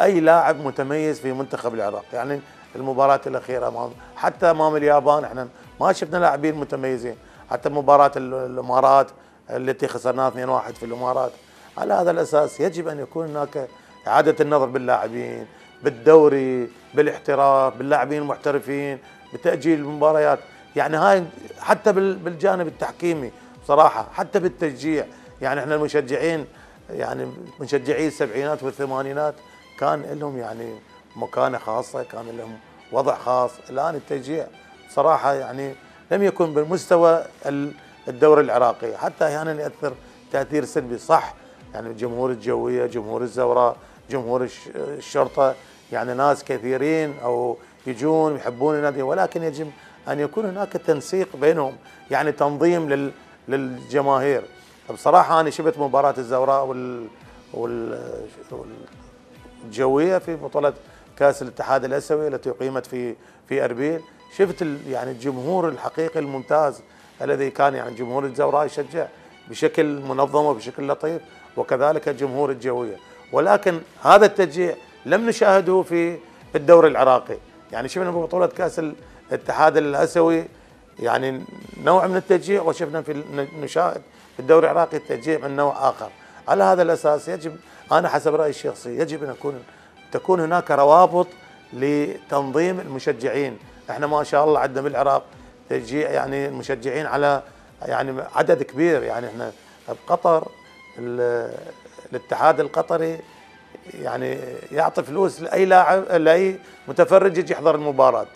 أي لاعب متميز في منتخب العراق يعني المباراة الأخيرة أمام حتى أمام اليابان احنا ما شفنا لاعبين متميزين حتى مباراة الإمارات التي خسرناها 2-1 في الامارات على هذا الاساس يجب ان يكون هناك اعاده النظر باللاعبين بالدوري بالاحتراف باللاعبين المحترفين بتاجيل المباريات يعني هاي حتى بالجانب التحكيمي بصراحه حتى بالتشجيع يعني احنا المشجعين يعني مشجعي السبعينات والثمانينات كان لهم يعني مكانه خاصه كان لهم وضع خاص الان التشجيع صراحه يعني لم يكن بالمستوى الدوري العراقي حتى احيانا ياثر تاثير سلبي صح يعني جمهور الجويه جمهور الزوراء جمهور الشرطه يعني ناس كثيرين او يجون يحبون النادي ولكن يجب ان يكون هناك تنسيق بينهم يعني تنظيم لل للجماهير بصراحه انا شفت مباراه الزوراء وال والجويه في بطوله كاس الاتحاد الاسيوي التي اقيمت في في اربيل شفت يعني الجمهور الحقيقي الممتاز الذي كان يعني جمهور الزوراء يشجع بشكل منظم وبشكل لطيف وكذلك جمهور الجوية ولكن هذا التشجيع لم نشاهده في الدوري العراقي يعني شفنا ببطولة كأس الاتحاد الأسيوي يعني نوع من التشجيع وشفنا في نشاهد في الدوري العراقي التشجيع من نوع آخر على هذا الأساس يجب أنا حسب رأيي الشخصي يجب أن أكون تكون هناك روابط لتنظيم المشجعين احنا ما شاء الله عندنا بالعراق تشجيع يعني المشجعين على يعني عدد كبير يعني احنا بقطر الاتحاد القطري يعني يعطي فلوس لاي لاعب لاي متفرج يجي يحضر المباراه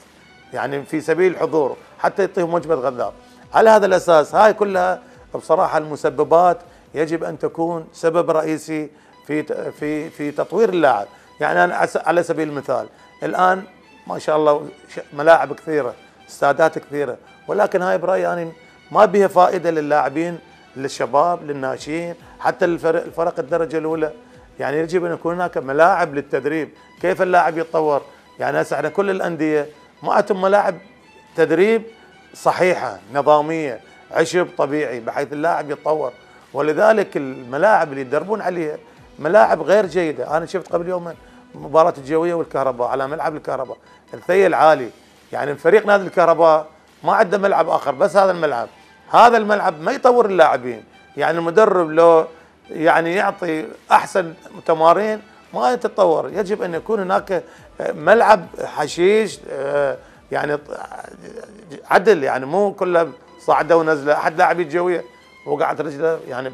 يعني في سبيل الحضور حتى يعطيهم وجبه غذاء على هذا الاساس هاي كلها بصراحه المسببات يجب ان تكون سبب رئيسي في في في تطوير اللاعب يعني انا على سبيل المثال الان ما شاء الله ملاعب كثيره استادات كثيره ولكن هاي برايي انا يعني ما بها فائده للاعبين للشباب للناشئين حتى الفرق الفرق الدرجه الاولى يعني يجب ان يكون هناك ملاعب للتدريب كيف اللاعب يتطور يعني هسه احنا كل الانديه ما عندهم ملاعب تدريب صحيحه نظاميه عشب طبيعي بحيث اللاعب يتطور ولذلك الملاعب اللي يدربون عليها ملاعب غير جيده انا شفت قبل يومين مباراه الجويه والكهرباء على ملعب الكهرباء الثيل عالي يعني فريق نادي الكهرباء ما عنده ملعب اخر بس هذا الملعب هذا الملعب ما يطور اللاعبين يعني المدرب لو يعني يعطي احسن تمارين ما يتطور يجب ان يكون هناك ملعب حشيش آه، يعني عدل يعني مو كله صعده ونزله احد لاعبي الجويه وقعت رجله يعني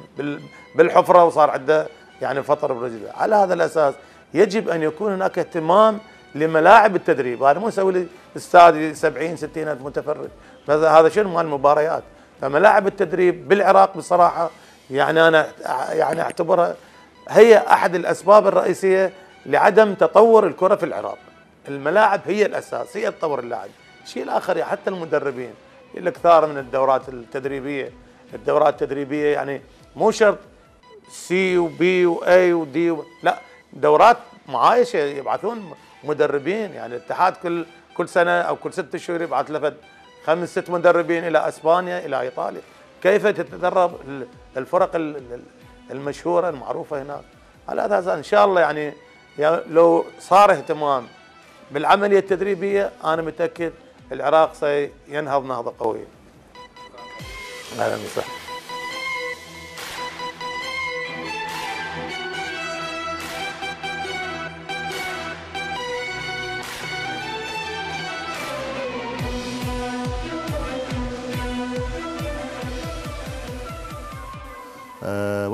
بالحفره وصار عنده يعني فطر برجله على هذا الاساس يجب ان يكون هناك اهتمام لملاعب التدريب هذا مو يسوي استاد 70 60 الف متفرج هذا شنو مال مباريات فملاعب التدريب بالعراق بصراحه يعني انا يعني اعتبرها هي احد الاسباب الرئيسيه لعدم تطور الكره في العراق الملاعب هي الاساس هي تطور اللاعب الشيء الاخر حتى المدربين الاكثار من الدورات التدريبيه الدورات التدريبيه يعني مو شرط سي وبي واي ودي و... لا دورات معايشه يبعثون مدربين يعني الاتحاد كل كل سنه او كل ست شهور يبعث له خمس ست مدربين الى اسبانيا الى ايطاليا كيف تتدرب الفرق المشهوره المعروفه هناك على اساس ان شاء الله يعني لو صار اهتمام بالعمليه التدريبيه انا متاكد العراق سينهض نهضه قويه اهلا وسهلا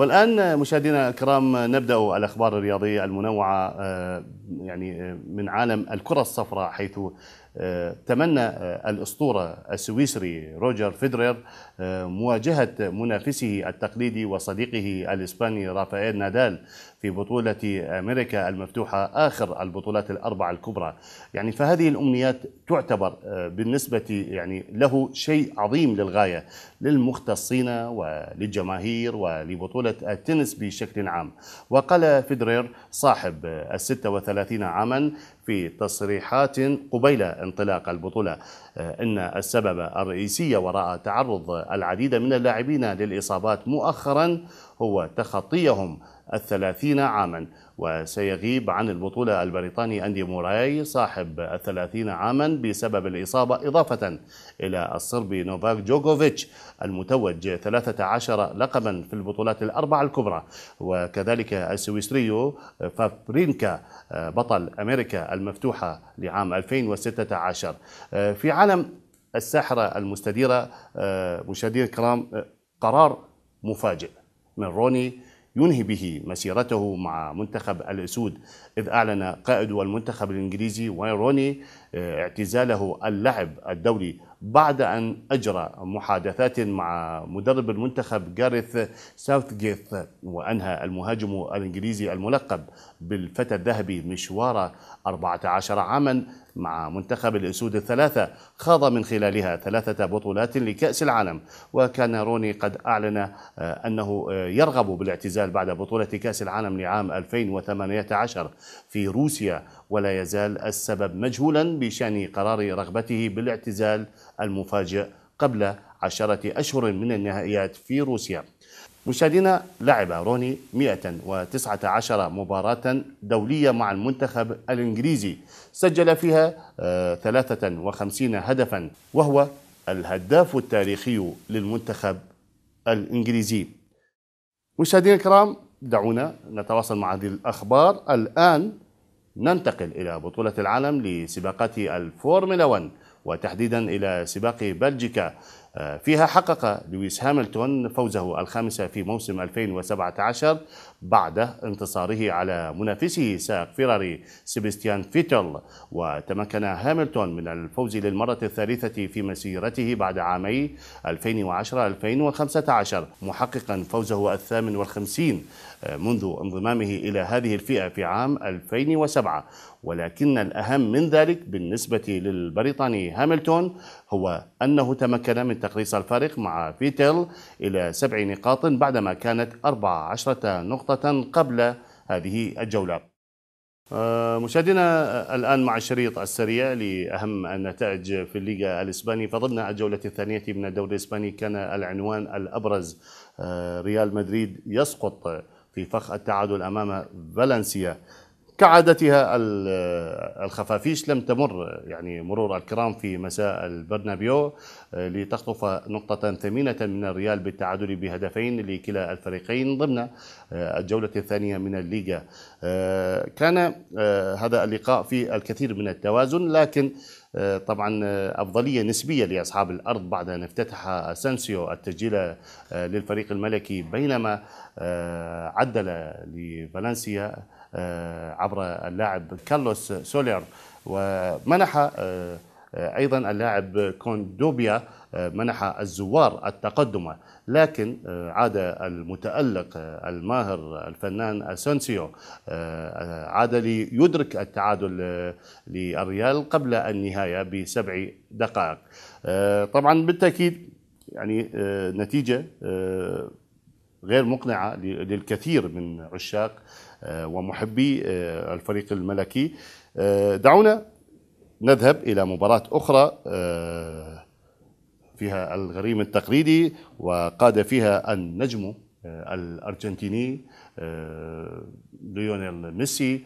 والآن مشاهدينا الكرام نبدأ الأخبار الرياضية المنوعة آه، يعني آه، من عالم الكرة الصفراء حيث تمنى آه، الأسطورة السويسري روجر فيدرير آه، مواجهة منافسه التقليدي وصديقه الإسباني رافائيل نادال في بطولة أمريكا المفتوحة آخر البطولات الأربعة الكبرى يعني فهذه الأمنيات تعتبر آه، بالنسبة يعني له شيء عظيم للغاية للمختصين وللجماهير ولبطولة التنس بشكل عام وقال فيدرير صاحب الستة وثلاثين عاما في تصريحات قبيل انطلاق البطولة آه، أن السبب الرئيسي وراء تعرض العديد من اللاعبين للإصابات مؤخرا هو تخطيهم الثلاثين عاما وسيغيب عن البطولة البريطاني أندي موراي صاحب الثلاثين عاما بسبب الإصابة إضافة إلى الصربي نوفاك جوكوفيتش المتوج 13 لقبا في البطولات الأربع الكبرى وكذلك السويسري فابرينكا بطل أمريكا المفتوحة لعام 2016 في عالم الساحرة المستديرة آه، مشاهدينا الكرام آه، قرار مفاجئ من روني ينهي به مسيرته مع منتخب الأسود إذ أعلن قائد المنتخب الإنجليزي واين روني آه، اعتزاله اللعب الدولي بعد أن أجرى محادثات مع مدرب المنتخب جاريث ساوثجيث وأنهى المهاجم الإنجليزي الملقب بالفتى الذهبي مشوار 14 عاما مع منتخب الأسود الثلاثة خاض من خلالها ثلاثة بطولات لكأس العالم وكان روني قد أعلن آه، أنه آه، يرغب بالاعتزال بعد بطولة كأس العالم لعام 2018 في روسيا ولا يزال السبب مجهولا بشأن قرار رغبته بالاعتزال المفاجئ قبل عشرة أشهر من النهائيات في روسيا مشاهدينا لعب روني 119 مباراة دولية مع المنتخب الإنجليزي سجل فيها 53 آه، هدفا وهو الهداف التاريخي للمنتخب الإنجليزي مشاهدينا الكرام دعونا نتواصل مع هذه الأخبار الآن ننتقل إلى بطولة العالم لسباقات الفورمولا 1 وتحديدا إلى سباق بلجيكا آه، فيها حقق لويس هاملتون فوزه الخامس في موسم 2017 بعد انتصاره على منافسه سائق فيراري سيباستيان فيتل وتمكن هاملتون من الفوز للمرة الثالثة في مسيرته بعد عامي 2010-2015 محققا فوزه الثامن والخمسين آه، منذ انضمامه إلى هذه الفئة في عام 2007 ولكن الأهم من ذلك بالنسبة للبريطاني هاملتون هو أنه تمكن من تقليص الفارق مع فيتل إلى سبع نقاط بعدما كانت 14 نقطة نقطة قبل هذه الجولة آه، مشاهدينا آه، الآن مع الشريط السريع لأهم النتائج في الليغا الإسباني فضمن الجولة الثانية من الدوري الإسباني كان العنوان الأبرز آه، ريال مدريد يسقط في فخ التعادل أمام فالنسيا كعادتها الخفافيش لم تمر يعني مرور الكرام في مساء البرنابيو آه، لتخطف نقطة ثمينة من الريال بالتعادل بهدفين لكلا الفريقين ضمن آه، الجولة الثانية من الليغا آه، كان هذا اللقاء في الكثير من التوازن لكن طبعا أفضلية نسبية لأصحاب الأرض بعد أن افتتح أسانسيو التسجيل للفريق الملكي بينما عدل لفالنسيا آه، عبر اللاعب كارلوس سولير ومنح آه، آه، ايضا اللاعب كوندوبيا منح الزوار التقدم لكن عاد المتألق الماهر الفنان أسونسيو عاد ليدرك التعادل للريال قبل النهاية بسبع دقائق طبعا بالتأكيد يعني نتيجة غير مقنعة للكثير من عشاق آه، ومحبي آه، الفريق الملكي آه، دعونا نذهب إلى مباراة أخرى فيها الغريم التقليدي وقاد فيها النجم الأرجنتيني ليونيل ميسي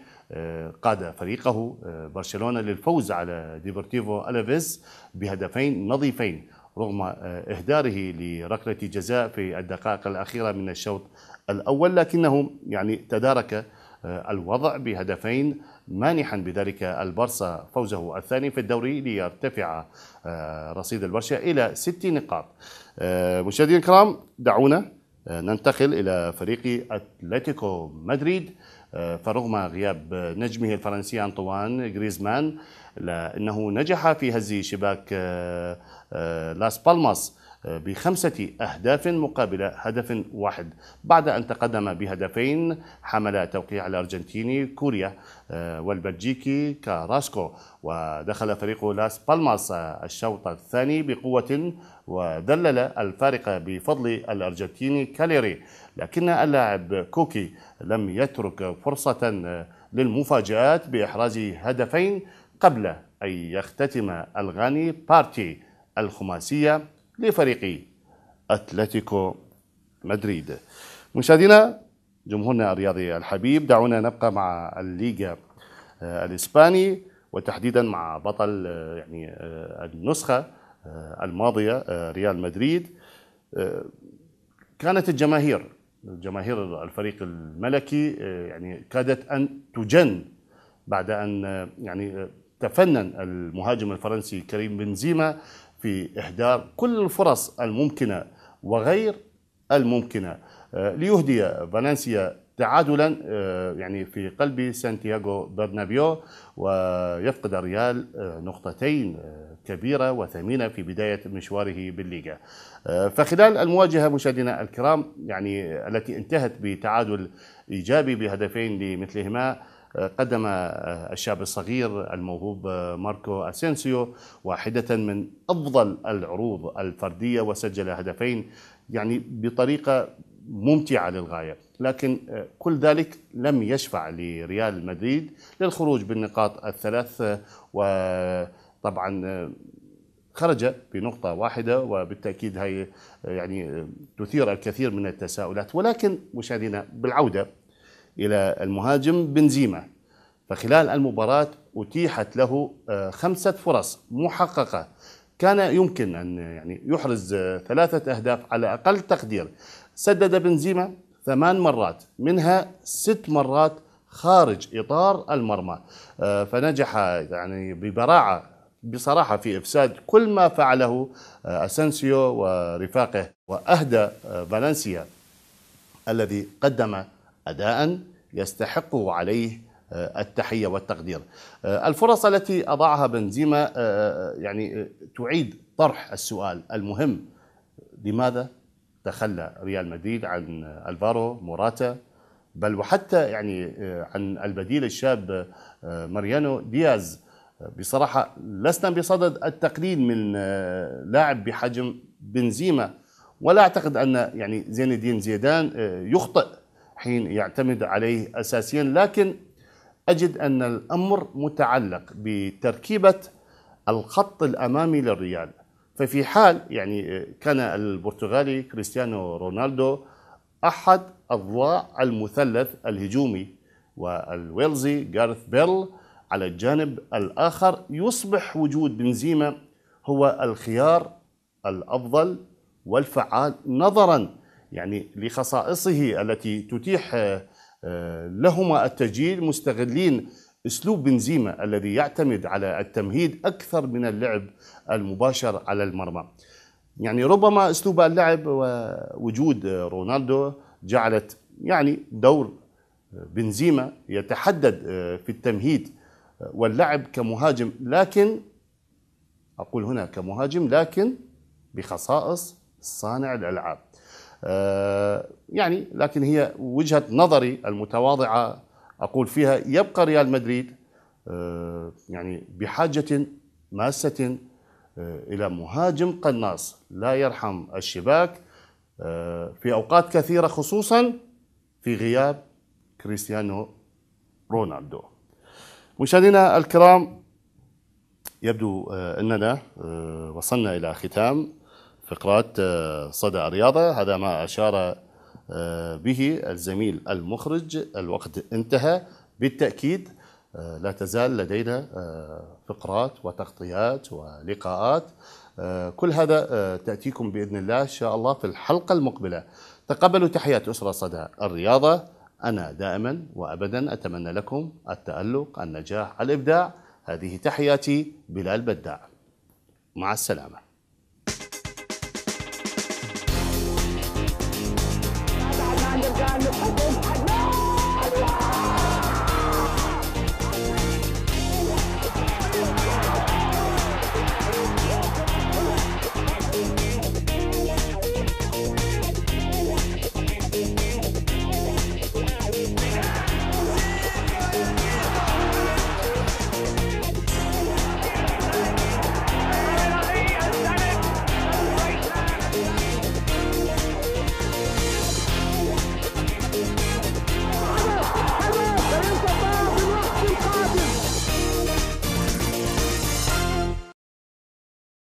قاد فريقه برشلونة للفوز على ديبورتيفو ألافيز بهدفين نظيفين رغم إهداره لركلة جزاء في الدقائق الأخيرة من الشوط الأول لكنه يعني تدارك آه، الوضع بهدفين مانحا بذلك البرصة فوزه الثاني في الدوري ليرتفع آه، رصيد البرشا إلى ست نقاط آه، مشاهدينا الكرام دعونا ننتقل إلى فريق أتلتيكو مدريد فرغم غياب نجمه الفرنسي أنطوان غريزمان لأنه نجح في هز شباك لاس بالماس بخمسة أهداف مقابل هدف واحد بعد أن تقدم بهدفين حمل توقيع الأرجنتيني كوريا آه، والبلجيكي كاراسكو ودخل فريق لاس بالماس آه، الشوط الثاني بقوة وذلل الفارق بفضل الأرجنتيني كاليري لكن اللاعب كوكي لم يترك فرصة آه، للمفاجآت بإحراز هدفين قبل أن يختتم الغاني بارتي الخماسية لفريق أتلتيكو مدريد مشاهدينا جمهورنا الرياضي الحبيب دعونا نبقى مع الليغا آه، الإسباني وتحديدا مع بطل آه، يعني آه، النسخة الماضية ريال مدريد كانت الجماهير جماهير الفريق الملكي يعني كادت أن تجن بعد أن يعني تفنن المهاجم الفرنسي كريم بنزيما في إهدار كل الفرص الممكنة وغير الممكنة آه، ليهدي فالنسيا تعادلا آه، يعني في قلب سانتياغو برنابيو ويفقد الريال آه، نقطتين كبيرة وثمينة في بداية مشواره بالليغا فخلال المواجهة مشاهدينا الكرام يعني التي انتهت بتعادل إيجابي بهدفين لمثلهما قدم آه، الشاب الصغير الموهوب آه، ماركو اسينسيو واحده من افضل العروض الفرديه وسجل هدفين يعني بطريقه ممتعه للغايه، لكن آه، كل ذلك لم يشفع لريال مدريد للخروج بالنقاط الثلاث وطبعا خرج بنقطة واحدة وبالتأكيد هي يعني تثير الكثير من التساؤلات ولكن مشاهدينا بالعودة إلى المهاجم بنزيما فخلال المباراة أتيحت له آه، خمسة فرص محققة كان يمكن أن يعني يحرز آه، ثلاثة أهداف على أقل تقدير سدد بنزيما ثمان مرات منها ست مرات خارج إطار المرمى آه، فنجح يعني ببراعة بصراحة في إفساد كل ما فعله أسنسيو ورفاقه وأهدى فالنسيا الذي قدم أداء يستحق عليه آه، التحية والتقدير آه، الفرص التي أضاعها بنزيما آه، يعني تعيد طرح السؤال المهم لماذا تخلى ريال مدريد عن الفارو موراتا بل وحتى يعني عن البديل الشاب ماريانو دياز بصراحة لسنا بصدد التقليل من لاعب بحجم بنزيما ولا أعتقد أن يعني زين الدين زيدان يخطئ حين يعتمد عليه أساسيا لكن أجد أن الأمر متعلق بتركيبة الخط الأمامي للريال ففي حال يعني كان البرتغالي كريستيانو رونالدو أحد أضلاع المثلث الهجومي والويلزي جارث بيل على الجانب الآخر يصبح وجود بنزيما هو الخيار الأفضل والفعال نظراً يعني لخصائصه التي تتيح آه، لهما التسجيل مستغلين اسلوب بنزيما الذي يعتمد على التمهيد اكثر من اللعب المباشر على المرمى. يعني ربما اسلوب اللعب ووجود رونالدو جعلت يعني دور آه، بنزيما يتحدد آه، في التمهيد واللعب كمهاجم لكن اقول هنا كمهاجم لكن بخصائص صانع الالعاب. آه، يعني لكن هي وجهة نظري المتواضعة أقول فيها يبقى ريال مدريد آه، يعني بحاجة ماسة آه، إلى مهاجم قناص لا يرحم الشباك في أوقات كثيرة خصوصا في غياب كريستيانو رونالدو مشاهدينا الكرام يبدو أننا وصلنا إلى ختام فقرات آه، صدى الرياضة هذا ما أشار آه، به الزميل المخرج الوقت انتهى بالتأكيد آه، لا تزال لدينا فقرات وتغطيات ولقاءات كل هذا تأتيكم بإذن الله إن شاء الله في الحلقة المقبلة تقبلوا تحيات أسرة صدى الرياضة أنا دائما وأبدا أتمنى لكم التألق النجاح الإبداع هذه تحياتي بلال بداع مع السلامه